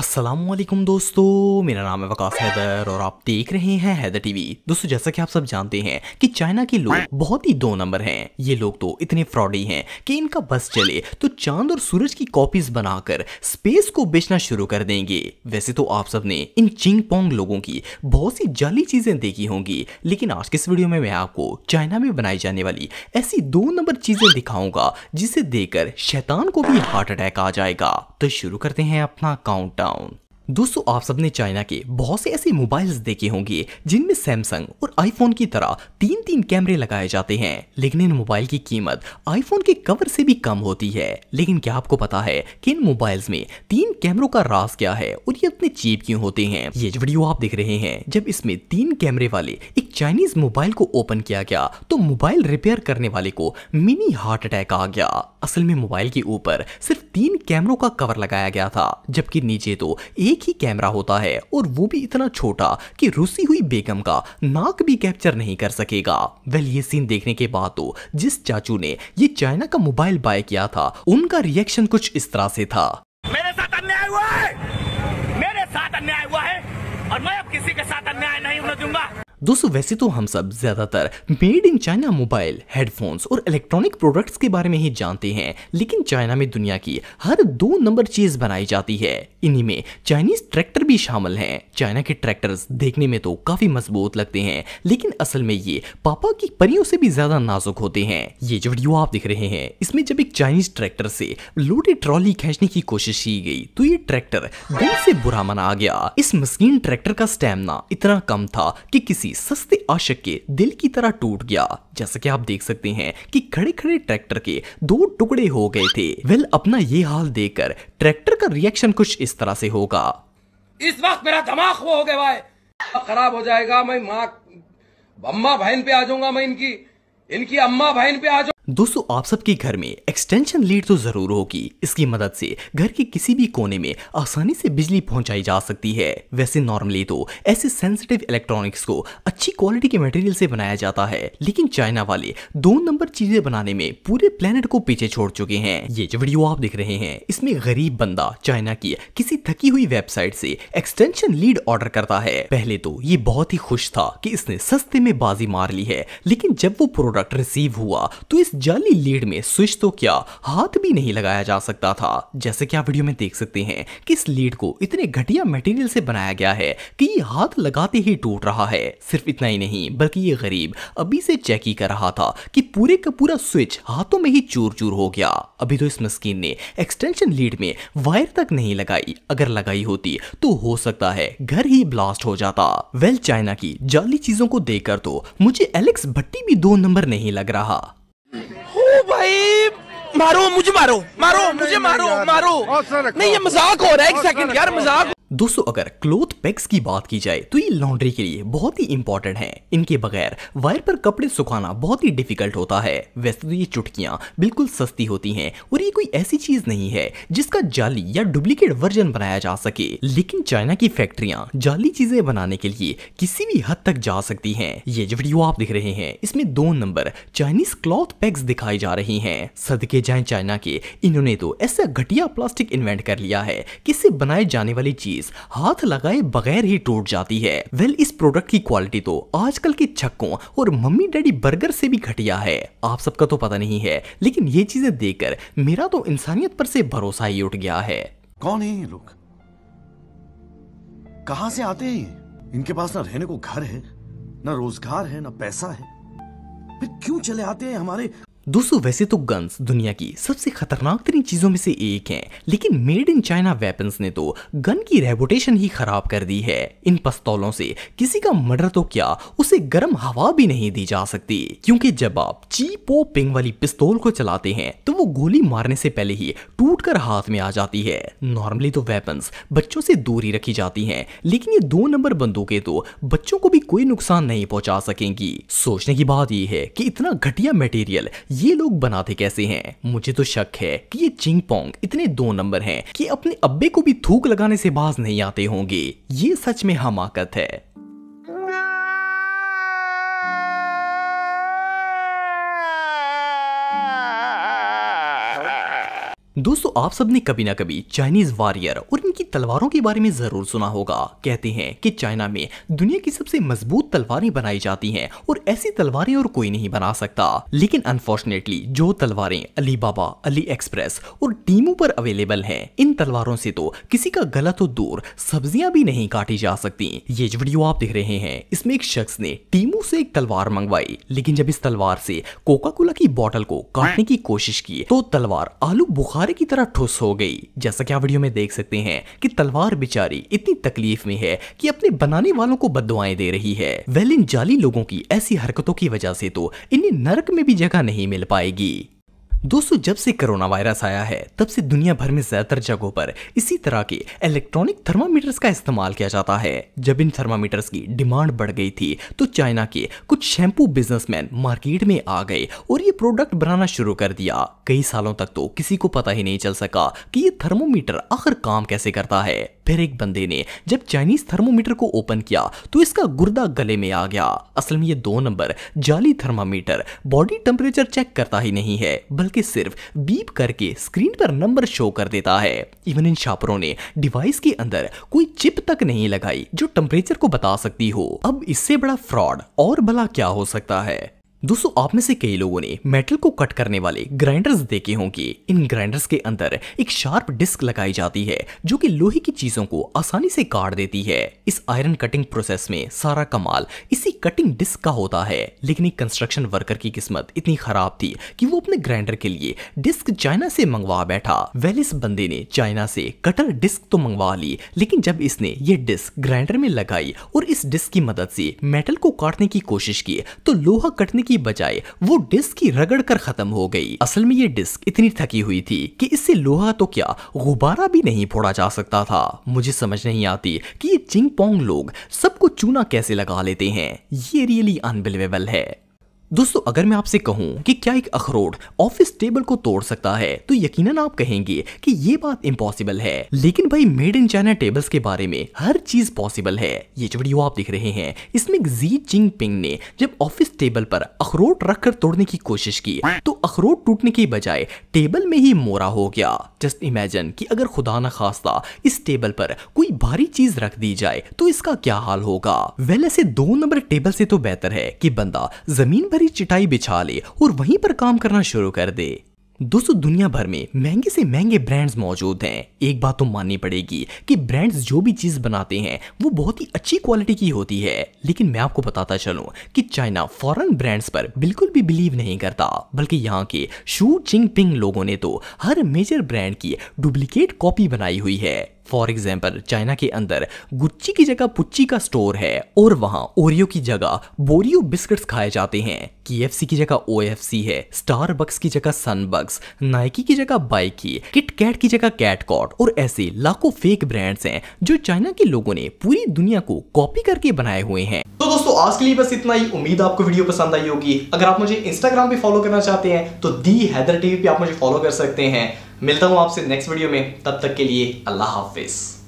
असलम दोस्तों मेरा नाम है वकास हैदर और आप देख रहे हैं हैदर टीवी दोस्तों जैसा कि आप सब जानते हैं कि चाइना के लोग बहुत ही दो नंबर हैं ये लोग तो इतने फ्रॉडी हैं कि इनका बस चले तो चांद और सूरज की कॉपीज बनाकर स्पेस को बेचना शुरू कर देंगे वैसे तो आप सब ने इन चिंग पोंग लोगों की बहुत सी जाली चीजें देखी होंगी लेकिन आज के इस वीडियो में मैं आपको चाइना में बनाई जाने वाली ऐसी दो नंबर चीजें दिखाऊंगा जिसे देखकर शैतान को भी हार्ट अटैक आ जाएगा तो शुरू करते हैं अपना काउंट डाउन दोस्तों आप सबने चाइना के बहुत से ऐसे मोबाइल्स देखे होंगे जिनमें सैमसंग और आईफोन की तरह तीन तीन कैमरे लगाए जाते हैं लेकिन इन मोबाइल की कीमत आईफोन के कवर से भी कम होती है लेकिन क्या आपको पता है कि इन मोबाइल्स में तीन कैमरों का रास क्या है और ये इतने चीप क्यों होते हैं ये वीडियो आप देख रहे हैं जब इसमें तीन कैमरे वाले एक चाइनीज मोबाइल को ओपन किया गया तो मोबाइल रिपेयर करने वाले को मिनी हार्ट अटैक आ गया असल में मोबाइल के ऊपर सिर्फ तीन कैमरों का कवर लगाया गया था जबकि नीचे तो एक ही कैमरा होता है और वो भी इतना छोटा कि रुसी हुई बेगम का नाक भी कैप्चर नहीं कर सकेगा वेल ये सीन देखने के बाद तो जिस चाचू ने ये चाइना का मोबाइल बाय किया था उनका रिएक्शन कुछ इस तरह से था मेरे साथ अन्याय हुआ है मेरे साथ अन्याय हुआ है और मैं अब किसी के साथ अन्याय नहीं होने दूंगा दोस्तों वैसे तो हम सब ज्यादातर made in China mobile headphones और इलेक्ट्रॉनिक प्रोडक्ट्स के बारे में ही जानते हैं लेकिन चाइना में दुनिया की हर दो नंबर चीज बनाई जाती है इन्हीं में चाइनीज ट्रैक्टर भी शामिल हैं चाइना के ट्रैक्टर्स देखने में तो काफी मजबूत लगते हैं लेकिन असल में ये पापा की परियों से भी ज्यादा नाजुक होते हैं ये जो वीडियो आप देख रहे हैं इसमें जब एक चाइनीज ट्रैक्टर से लोटे ट्रॉली खींचने की कोशिश की गई तो ये ट्रैक्टर दिल से बुरा मना गया इस मस्कीन ट्रैक्टर का स्टेमिना इतना कम था कि किसी किसी सस्ते आशक के दिल की तरह टूट गया जैसा कि आप देख सकते हैं कि खड़े खड़े ट्रैक्टर के दो टुकड़े हो गए थे वेल अपना ये हाल देखकर ट्रैक्टर का रिएक्शन कुछ इस तरह से होगा इस वक्त मेरा दिमाग वो हो गया भाई खराब हो जाएगा मैं माँ अम्मा बहन पे आ जाऊंगा मैं इनकी इनकी अम्मा बहन पे आ जाऊंगा दोस्तों आप सबके घर में एक्सटेंशन लीड तो जरूर होगी इसकी मदद से घर के किसी भी कोने में आसानी से बिजली पहुंचाई जा सकती है वैसे नॉर्मली तो ऐसे सेंसिटिव इलेक्ट्रॉनिक्स को अच्छी क्वालिटी के मटेरियल से बनाया जाता है लेकिन चाइना वाले दो नंबर चीजें बनाने में पूरे प्लेनेट को पीछे छोड़ चुके हैं ये जो वीडियो आप देख रहे हैं इसमें गरीब बंदा चाइना की किसी थकी हुई वेबसाइट से एक्सटेंशन लीड ऑर्डर करता है पहले तो ये बहुत ही खुश था की इसने सस्ते में बाजी मार ली है लेकिन जब वो प्रोडक्ट रिसीव हुआ तो इस जाली लीड में स्विच तो क्या हाथ भी नहीं लगाया जा सकता था जैसे कि आप वीडियो में देख सकते हैं कि इस लीड को इतने घटिया मटेरियल से बनाया गया है कि ये हाथ लगाते ही टूट रहा है सिर्फ इतना ही नहीं बल्कि ये गरीब अभी से चेक ही कर रहा था कि पूरे का पूरा स्विच हाथों में ही चूर चूर हो गया अभी तो इस मस्किन ने एक्सटेंशन लीड में वायर तक नहीं लगाई अगर लगाई होती तो हो सकता है घर ही ब्लास्ट हो जाता वेल चाइना की जाली चीजों को देखकर तो मुझे एलेक्स भट्टी भी दो नंबर नहीं लग रहा भाई मारो मुझे मारो मारो मुझे मारो मारो नहीं ये मजाक हो रहा है एक सेकंड यार मजाक दोस्तों अगर क्लोथ पैक्स की बात की जाए तो ये लॉन्ड्री के लिए बहुत ही इंपॉर्टेंट है इनके बगैर वायर पर कपड़े सुखाना बहुत ही डिफिकल्ट होता है वैसे तो ये चुटकियां बिल्कुल सस्ती होती हैं और ये कोई ऐसी चीज नहीं है जिसका जाली या डुप्लीकेट वर्जन बनाया जा सके लेकिन चाइना की फैक्ट्रिया जाली चीजें बनाने के लिए किसी भी हद तक जा सकती है ये जो वीडियो आप देख रहे हैं इसमें दो नंबर चाइनीज क्लॉथ पैक्स दिखाई जा रही है सदके जाए चाइना के इन्होंने तो ऐसा घटिया प्लास्टिक इन्वेंट कर लिया है कि इससे बनाए जाने वाली चीज चीज हाथ लगाए बगैर ही टूट जाती है वेल well, इस प्रोडक्ट की क्वालिटी तो आजकल के छक्कों और मम्मी डैडी बर्गर से भी घटिया है आप सबका तो पता नहीं है लेकिन ये चीजें देखकर मेरा तो इंसानियत पर से भरोसा ही उठ गया है कौन है ये लोग कहा से आते हैं इनके पास ना रहने को घर है ना रोजगार है ना पैसा है फिर क्यों चले आते हैं हमारे दोस्तों वैसे तो गन्स दुनिया की सबसे खतरनाक तरीन चीज़ों में से एक हैं लेकिन मेड इन चाइना वेपन्स ने तो गन की रेपुटेशन ही खराब कर दी है इन पस्तौलों से किसी का मर्डर तो क्या उसे गर्म हवा भी नहीं दी जा सकती क्योंकि जब आप चीपो पिंग वाली पिस्तौल को चलाते हैं तो वो गोली मारने से पहले ही टूट हाथ में आ जाती है नॉर्मली तो वेपन बच्चों से दूरी रखी जाती है लेकिन ये दो नंबर बंदूकें तो बच्चों को भी कोई नुकसान नहीं पहुंचा सकेंगी सोचने की बात ये है की इतना घटिया मेटेरियल ये लोग बनाते कैसे हैं मुझे तो शक है कि ये चिंग पोंग इतने दो नंबर हैं कि अपने अब्बे को भी थूक लगाने से बाज नहीं आते होंगे ये सच में हमाकत है दोस्तों आप सब ने कभी ना कभी चाइनीज वॉरियर और इनकी तलवारों के बारे में जरूर सुना होगा कहते हैं कि चाइना में दुनिया की सबसे मजबूत तलवारें बनाई जाती हैं और ऐसी तलवारें और कोई नहीं बना सकता लेकिन अनफॉर्चुनेटली जो तलवारें अली बाबा अली एक्सप्रेस और टीमों पर अवेलेबल है इन तलवारों से तो किसी का गला तो दूर सब्जियां भी नहीं काटी जा सकती ये जो वीडियो आप देख रहे हैं इसमें एक शख्स ने टीमू से एक तलवार मंगवाई लेकिन जब इस तलवार से कोका कोला की बॉटल को काटने की कोशिश की तो तलवार आलू बुखार बेचारे की तरह ठुस हो गई जैसा कि आप वीडियो में देख सकते हैं कि तलवार बेचारी इतनी तकलीफ में है कि अपने बनाने वालों को बदवाएं दे रही है वेल इन जाली लोगों की ऐसी हरकतों की वजह से तो इन्हें नरक में भी जगह नहीं मिल पाएगी दोस्तों जब से कोरोना वायरस आया है तब से दुनिया भर में ज्यादातर जगहों पर इसी तरह के इलेक्ट्रॉनिक थर्मामीटर्स का इस्तेमाल किया जाता है जब इन थर्मामीटर्स की डिमांड बढ़ गई थी तो चाइना के कुछ शैम्पू बिजनेसमैन मार्केट में आ गए और ये प्रोडक्ट बनाना शुरू कर दिया कई सालों तक तो किसी को पता ही नहीं चल सका कि ये थर्मोमीटर आखिर काम कैसे करता है फिर एक बंदे ने जब चाइनीज थर्मोमीटर को ओपन किया तो इसका गुर्दा गले में आ गया असल में ये दो नंबर जाली थर्मामीटर बॉडी टेम्परेचर चेक करता ही नहीं है बल्कि बल्कि सिर्फ बीप करके स्क्रीन पर नंबर शो कर देता है इवन इन छापरों ने डिवाइस के अंदर कोई चिप तक नहीं लगाई जो टेम्परेचर को बता सकती हो अब इससे बड़ा फ्रॉड और भला क्या हो सकता है दोस्तों आप में से कई लोगों ने मेटल को कट करने वाले ग्राइंडर्स देखे होंगे इन ग्राइंडर्स के अंदर एक शार्प डिस्क लगाई जाती है जो कि लोहे की चीजों को आसानी से काट देती है इस आयरन कटिंग प्रोसेस में सारा कमाल इसी कटिंग डिस्क का होता है लेकिन एक कंस्ट्रक्शन वर्कर की किस्मत इतनी खराब थी कि वो अपने ग्राइंडर के लिए डिस्क चाइना से मंगवा बैठा वेल इस बंदे ने चाइना से कटर डिस्क तो मंगवा ली लेकिन जब इसने ये डिस्क ग्राइंडर में लगाई और इस डिस्क की मदद से मेटल को काटने की कोशिश की तो लोहा कटने की बजाय वो डिस्क की रगड़ कर खत्म हो गई असल में ये डिस्क इतनी थकी हुई थी कि इससे लोहा तो क्या गुब्बारा भी नहीं फोड़ा जा सकता था मुझे समझ नहीं आती कि ये चिंग पोंग लोग सबको चूना कैसे लगा लेते हैं ये रियली अनबिलीवेबल है दोस्तों अगर मैं आपसे कहूं कि क्या एक अखरोट ऑफिस टेबल को तोड़ सकता है तो यकीनन आप कहेंगे कि ये बात इम्पॉसिबल है लेकिन भाई मेड इन चाइना टेबल्स के बारे में हर चीज पॉसिबल है ये जो वीडियो आप देख रहे हैं इसमें जी जिंग पिंग ने जब ऑफिस टेबल पर अखरोट रखकर तोड़ने की कोशिश की तो अखरोट टूटने की बजाय टेबल में ही मोरा हो गया जस्ट इमेजिन कि अगर खुदा ना खास्ता इस टेबल पर कोई भारी चीज रख दी जाए तो इसका क्या हाल होगा वेल ऐसे दो नंबर टेबल से तो बेहतर है कि बंदा जमीन भरी चिटाई बिछा ले और वहीं पर काम करना शुरू कर दे दोस्तों दुनिया भर में महंगे से महंगे ब्रांड्स मौजूद हैं एक बात तो माननी पड़ेगी कि ब्रांड्स जो भी चीज़ बनाते हैं वो बहुत ही अच्छी क्वालिटी की होती है लेकिन मैं आपको बताता चलूं कि चाइना फॉरेन ब्रांड्स पर बिल्कुल भी बिलीव नहीं करता बल्कि यहाँ के शू चिंग पिंग लोगों ने तो हर मेजर ब्रांड की डुप्लीकेट कॉपी बनाई हुई है फॉर एग्जाम्पल चाइना के अंदर गुच्ची की जगह पुच्ची का स्टोर है और वहाँ ओरियो की जगह बोरियो बिस्किट्स खाए जाते हैं केएफसी की जगह सी है बक्स की जगह बक्स नाइकी की जगह बाइकी कैट की जगह कैटकॉट और ऐसे लाखों फेक ब्रांड्स हैं जो चाइना के लोगों ने पूरी दुनिया को कॉपी करके बनाए हुए हैं तो दोस्तों आज के लिए बस इतना ही उम्मीद आपको वीडियो पसंद आई होगी अगर आप मुझे इंस्टाग्राम पे फॉलो करना चाहते हैं तो दी हैदर टीवी पे आप मुझे फॉलो कर सकते हैं मिलता हूँ आपसे नेक्स्ट वीडियो में तब तक के लिए अल्लाह हाफिज़